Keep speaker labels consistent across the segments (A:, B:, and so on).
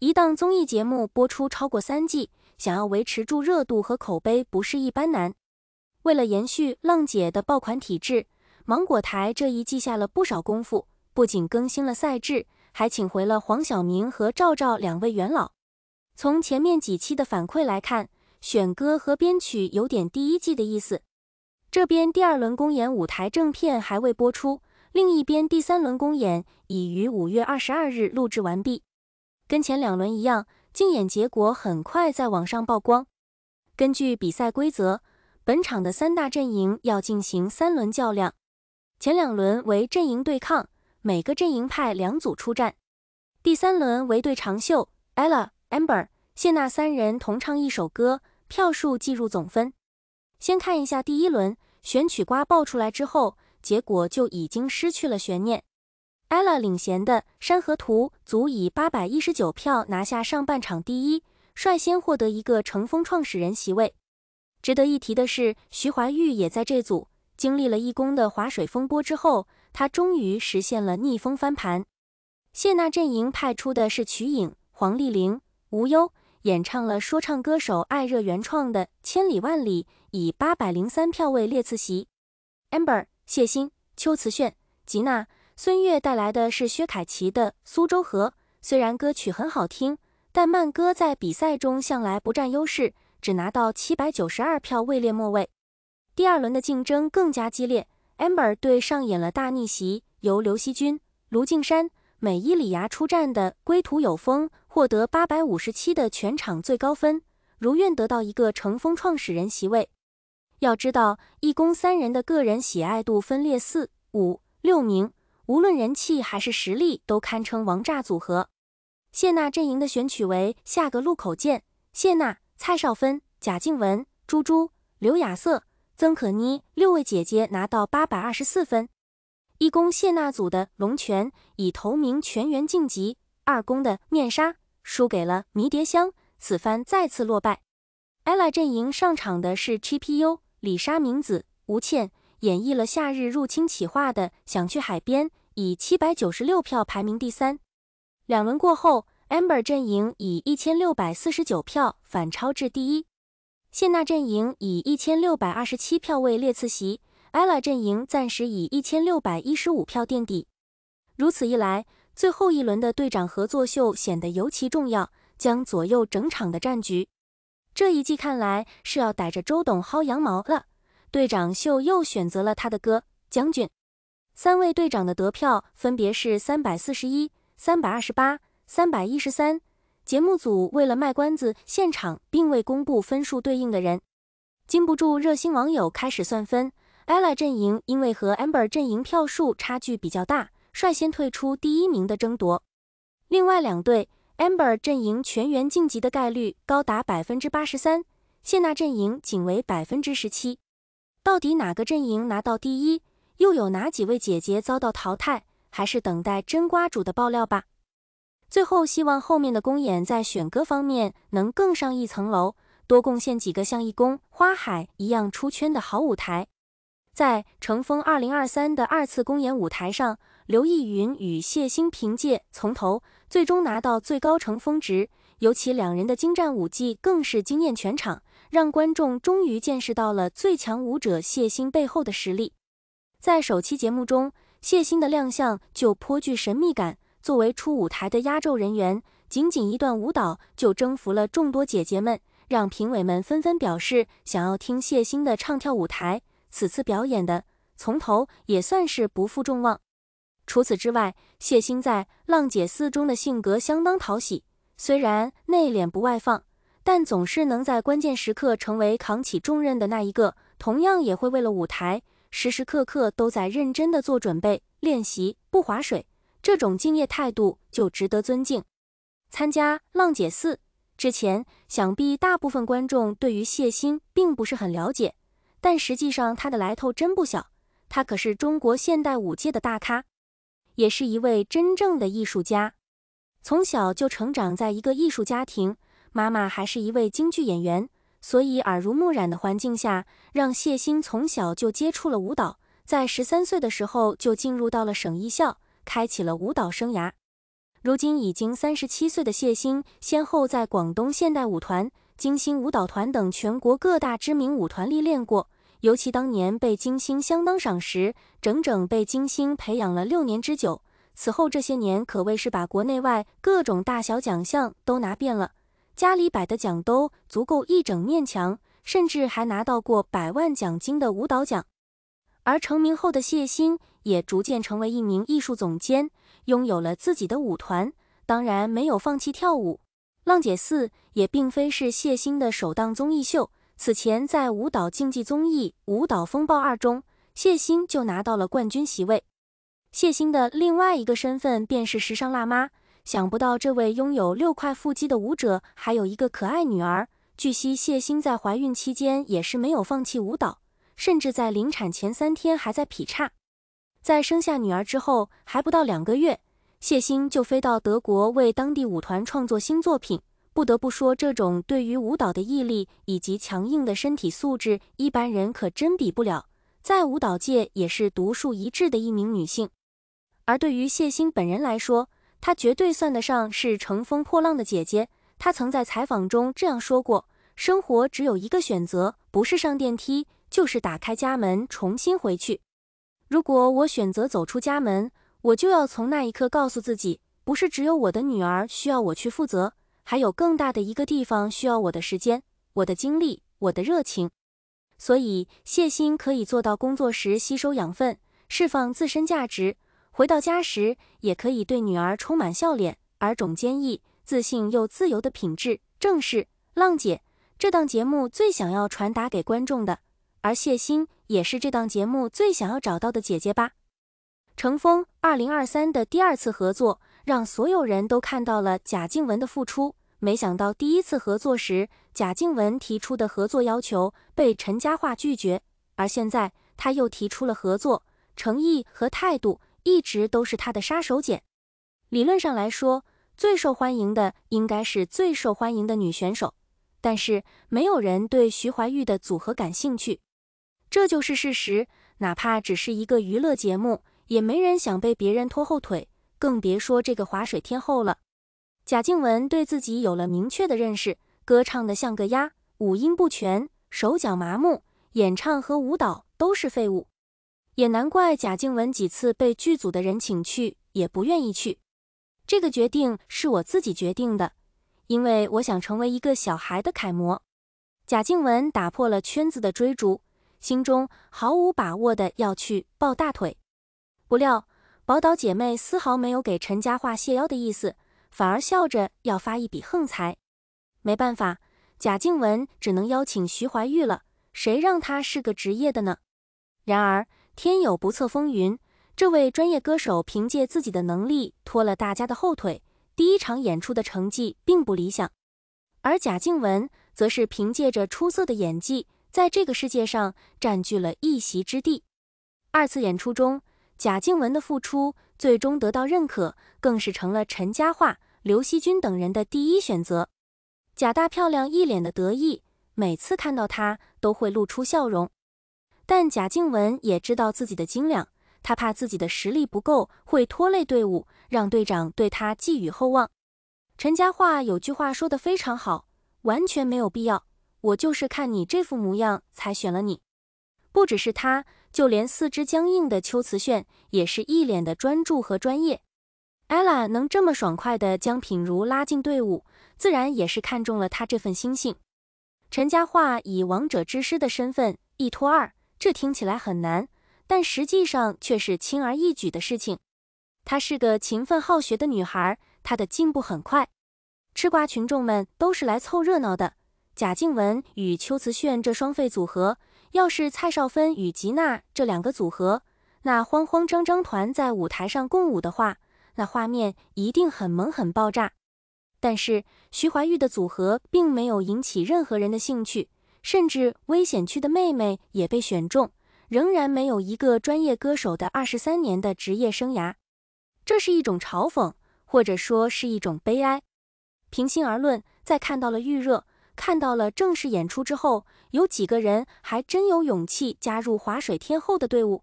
A: 一档综艺节目播出超过三季，想要维持住热度和口碑不是一般难。为了延续浪姐的爆款体质，芒果台这一季下了不少功夫，不仅更新了赛制，还请回了黄晓明和赵照两位元老。从前面几期的反馈来看，选歌和编曲有点第一季的意思。这边第二轮公演舞台正片还未播出，另一边第三轮公演已于五月二十二日录制完毕。跟前两轮一样，竞演结果很快在网上曝光。根据比赛规则，本场的三大阵营要进行三轮较量，前两轮为阵营对抗，每个阵营派两组出战；第三轮为对长袖 Ella、Amber、谢娜三人同唱一首歌，票数计入总分。先看一下第一轮选曲瓜爆出来之后，结果就已经失去了悬念。ella 领衔的山河图组以八百一十九票拿下上半场第一，率先获得一个乘风创始人席位。值得一提的是，徐怀钰也在这组经历了义工的划水风波之后，他终于实现了逆风翻盘。谢娜阵营派出的是曲颖、黄丽玲、吴优，演唱了说唱歌手艾热原创的《千里万里》，以八百零三票位列次席。amber、谢欣、秋瓷炫、吉娜。孙悦带来的是薛凯琪的《苏州河》，虽然歌曲很好听，但慢歌在比赛中向来不占优势，只拿到七百九十二票，位列末位。第二轮的竞争更加激烈，amber 队上演了大逆袭，由刘惜君、卢靖姗、美依礼芽出战的《归途有风》获得八百五十七的全场最高分，如愿得到一个乘风创始人席位。要知道，一公三人的个人喜爱度分列四、五、六名。无论人气还是实力，都堪称王炸组合。谢娜阵营的选取为下个路口见。谢娜、蔡少芬、贾静雯、朱珠、刘雅瑟、曾可妮六位姐姐拿到八百二十四分。一公谢娜组的《龙泉以头名全员晋级。二公的《面纱》输给了《迷迭香》，此番再次落败。ella 阵营上场的是 g p u 李莎明子、吴倩，演绎了《夏日入侵企划》的《想去海边》。以七百九十六票排名第三，两轮过后，amber 阵营以一千六百四十九票反超至第一，谢娜阵营以一千六百二十七票位列次席，ella 阵营暂时以一千六百一十五票垫底。如此一来，最后一轮的队长合作秀显得尤其重要，将左右整场的战局。这一季看来是要逮着周董薅羊毛了，队长秀又选择了他的歌《将军》。三位队长的得票分别是三百四十一、三百二十八、三百一十三。节目组为了卖关子，现场并未公布分数对应的人。禁不住热心网友开始算分。ella 阵营因为和 amber 阵营票数差距比较大，率先退出第一名的争夺。另外两队，amber 阵营全员晋级的概率高达百分之八十三，谢娜阵营仅为百分之十七。到底哪个阵营拿到第一？又有哪几位姐姐遭到淘汰？还是等待真瓜主的爆料吧。最后，希望后面的公演在选歌方面能更上一层楼，多贡献几个像义工、花海一样出圈的好舞台。在乘风二零二三的二次公演舞台上，刘意云与谢欣凭借《从头》最终拿到最高乘风值，尤其两人的精湛舞技更是惊艳全场，让观众终于见识到了最强舞者谢欣背后的实力。在首期节目中，谢欣的亮相就颇具神秘感。作为初舞台的压轴人员，仅仅一段舞蹈就征服了众多姐姐们，让评委们纷纷表示想要听谢欣的唱跳舞台。此次表演的从头也算是不负众望。除此之外，谢欣在《浪姐四》中的性格相当讨喜，虽然内敛不外放，但总是能在关键时刻成为扛起重任的那一个。同样也会为了舞台。时时刻刻都在认真地做准备练习，不划水，这种敬业态度就值得尊敬。参加《浪姐4》之前，想必大部分观众对于谢欣并不是很了解，但实际上她的来头真不小，她可是中国现代舞界的大咖，也是一位真正的艺术家。从小就成长在一个艺术家庭，妈妈还是一位京剧演员。所以，耳濡目染的环境下，让谢欣从小就接触了舞蹈，在十三岁的时候就进入到了省艺校，开启了舞蹈生涯。如今已经三十七岁的谢欣，先后在广东现代舞团、金星舞蹈团等全国各大知名舞团历练过，尤其当年被金星相当赏识，整整被金星培养了六年之久。此后这些年，可谓是把国内外各种大小奖项都拿遍了。家里摆的奖都足够一整面墙，甚至还拿到过百万奖金的舞蹈奖。而成名后的谢欣也逐渐成为一名艺术总监，拥有了自己的舞团，当然没有放弃跳舞。《浪姐四》也并非是谢欣的首档综艺秀，此前在舞蹈竞技综艺《舞蹈风暴二》中，谢欣就拿到了冠军席位。谢欣的另外一个身份便是时尚辣妈。想不到这位拥有六块腹肌的舞者还有一个可爱女儿。据悉，谢欣在怀孕期间也是没有放弃舞蹈，甚至在临产前三天还在劈叉。在生下女儿之后还不到两个月，谢欣就飞到德国为当地舞团创作新作品。不得不说，这种对于舞蹈的毅力以及强硬的身体素质，一般人可真比不了。在舞蹈界也是独树一帜的一名女性。而对于谢欣本人来说，她绝对算得上是乘风破浪的姐姐。她曾在采访中这样说过：“生活只有一个选择，不是上电梯，就是打开家门重新回去。如果我选择走出家门，我就要从那一刻告诉自己，不是只有我的女儿需要我去负责，还有更大的一个地方需要我的时间、我的精力、我的热情。”所以，谢欣可以做到工作时吸收养分，释放自身价值。回到家时，也可以对女儿充满笑脸，而种坚毅、自信又自由的品质，正是浪姐这档节目最想要传达给观众的。而谢欣也是这档节目最想要找到的姐姐吧。程峰二零二三的第二次合作，让所有人都看到了贾静雯的付出。没想到第一次合作时，贾静雯提出的合作要求被陈嘉桦拒绝，而现在他又提出了合作，诚意和态度。一直都是他的杀手锏。理论上来说，最受欢迎的应该是最受欢迎的女选手，但是没有人对徐怀钰的组合感兴趣，这就是事实。哪怕只是一个娱乐节目，也没人想被别人拖后腿，更别说这个划水天后了。贾静雯对自己有了明确的认识：歌唱的像个鸭，五音不全，手脚麻木，演唱和舞蹈都是废物。也难怪贾静雯几次被剧组的人请去，也不愿意去。这个决定是我自己决定的，因为我想成为一个小孩的楷模。贾静雯打破了圈子的追逐，心中毫无把握的要去抱大腿。不料宝岛姐妹丝毫没有给陈嘉桦谢腰的意思，反而笑着要发一笔横财。没办法，贾静雯只能邀请徐怀钰了，谁让她是个职业的呢？然而。天有不测风云，这位专业歌手凭借自己的能力拖了大家的后腿，第一场演出的成绩并不理想。而贾静雯则是凭借着出色的演技，在这个世界上占据了一席之地。二次演出中，贾静雯的付出最终得到认可，更是成了陈嘉桦、刘惜君等人的第一选择。贾大漂亮一脸的得意，每次看到她都会露出笑容。但贾静雯也知道自己的斤两，她怕自己的实力不够会拖累队伍，让队长对她寄予厚望。陈嘉桦有句话说的非常好，完全没有必要，我就是看你这副模样才选了你。不只是他，就连四肢僵硬的秋瓷炫也是一脸的专注和专业。ella 能这么爽快的将品如拉进队伍，自然也是看中了他这份心性。陈嘉桦以王者之师的身份一拖二。这听起来很难，但实际上却是轻而易举的事情。她是个勤奋好学的女孩，她的进步很快。吃瓜群众们都是来凑热闹的。贾静雯与秋瓷炫这双飞组合，要是蔡少芬与吉娜这两个组合，那慌慌张张团在舞台上共舞的话，那画面一定很萌很爆炸。但是徐怀钰的组合并没有引起任何人的兴趣。甚至危险区的妹妹也被选中，仍然没有一个专业歌手的二十三年的职业生涯，这是一种嘲讽，或者说是一种悲哀。平心而论，在看到了预热，看到了正式演出之后，有几个人还真有勇气加入划水天后的队伍？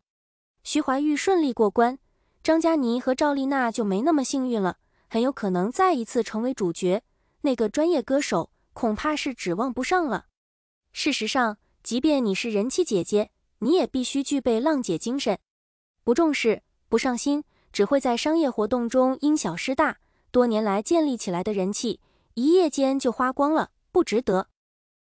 A: 徐怀钰顺利过关，张嘉倪和赵丽娜就没那么幸运了，很有可能再一次成为主角。那个专业歌手恐怕是指望不上了。事实上，即便你是人气姐姐，你也必须具备浪姐精神。不重视、不上心，只会在商业活动中因小失大。多年来建立起来的人气，一夜间就花光了，不值得。